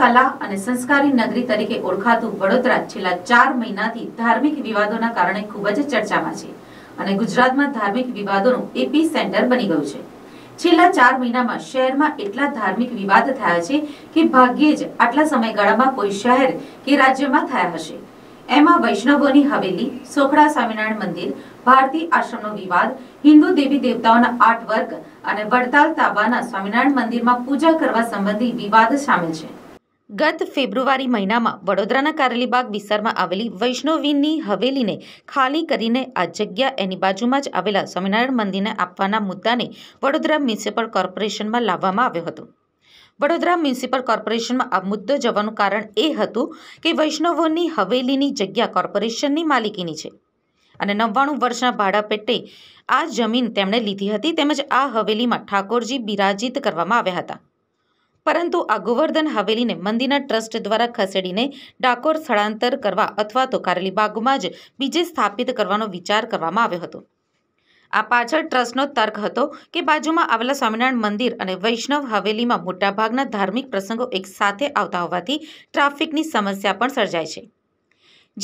કલા અને સંસ્કારી નગરી તરીકે ઓળખાતું વડોદરા છેલ્લા ચાર મહિનાથી ધાર્મિક વિવાદોના કારણે ખૂબ જ ચર્ચામાં છે અને ગુજરાતમાં ધાર્મિક વિવાદોનું એપી સેન્ટર બની ગયું છે છેલ્લા ચાર મહિનામાં શહેરમાં એટલા ધાર્મિક વિવાદ થયા છે કે ભાગ્યે જ આટલા સમયગાળામાં કોઈ શહેર કે રાજ્યમાં થયા હશે એમાં વૈષ્ણવોની હવેલી સોખડા સ્વામિનારાયણ મંદિર ભારતીય આશ્રમનો વિવાદ હિન્દુ દેવી દેવતાઓના આઠ વર્ગ અને વડતાલ તાબાના સ્વામિનારાયણ મંદિરમાં પૂજા કરવા સંબંધી વિવાદ સામેલ છે ગત ફેબ્રુઆરી મહિનામાં વડોદરાના કારેલીબાગ વિસ્તારમાં આવેલી વૈષ્ણવીની હવેલીને ખાલી કરીને આ જગ્યા એની બાજુમાં જ આવેલા સ્વામિનારાયણ મંદિરને આપવાના મુદ્દાને વડોદરા મ્યુનિસિપલ કોર્પોરેશનમાં લાવવામાં આવ્યો હતો વડોદરા મ્યુનિસિપલ કોર્પોરેશનમાં આ મુદ્દો જવાનું કારણ એ હતું કે વૈષ્ણવોની હવેલીની જગ્યા કોર્પોરેશનની માલિકીની છે અને નવ્વાણું વર્ષના ભાડા પેટે આ જમીન તેમણે લીધી હતી તેમજ આ હવેલીમાં ઠાકોરજી બિરાજિત કરવામાં આવ્યા હતા પરંતુ આ ગોવર્ધન હવેલીને મંદિરના ટ્રસ્ટ દ્વારા ખસેડીને ડાકોર સ્થળાંતર કરવા અથવા તો કારેલી કારેલીબાગમાં જ બીજે સ્થાપિત કરવાનો વિચાર કરવામાં આવ્યો હતો આ પાછળ ટ્રસ્ટનો તર્ક હતો કે બાજુમાં આવેલા સ્વામિનારાયણ મંદિર અને વૈષ્ણવ હવેલીમાં મોટાભાગના ધાર્મિક પ્રસંગો એકસાથે આવતા હોવાથી ટ્રાફિકની સમસ્યા પણ સર્જાય છે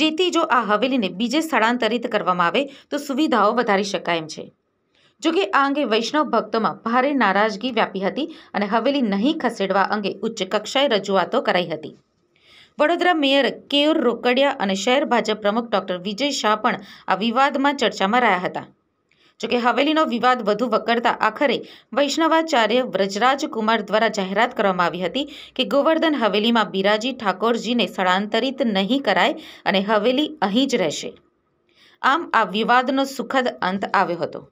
જેથી જો આ હવેલીને બીજે સ્થળાંતરિત કરવામાં આવે તો સુવિધાઓ વધારી શકાય એમ છે જોકે આ અંગે વૈષ્ણવ ભક્તોમાં ભારે નારાજગી વ્યાપી હતી અને હવેલી નહીં ખસેડવા અંગે ઉચ્ચ કક્ષાએ રજૂઆતો કરાઈ હતી વડોદરા મેયર કેયુર રોકડિયા અને શહેર ભાજપ પ્રમુખ ડોક્ટર વિજય શાહ પણ આ વિવાદમાં ચર્ચામાં રહ્યા હતા જોકે હવેલીનો વિવાદ વધુ વકરતા આખરે વૈષ્ણવાચાર્ય વ્રજરાજકુમાર દ્વારા જાહેરાત કરવામાં આવી હતી કે ગોવર્ધન હવેલીમાં બિરાજી ઠાકોરજીને સ્થળાંતરિત નહીં કરાય અને હવેલી અહીં જ રહેશે આમ આ વિવાદનો સુખદ અંત આવ્યો હતો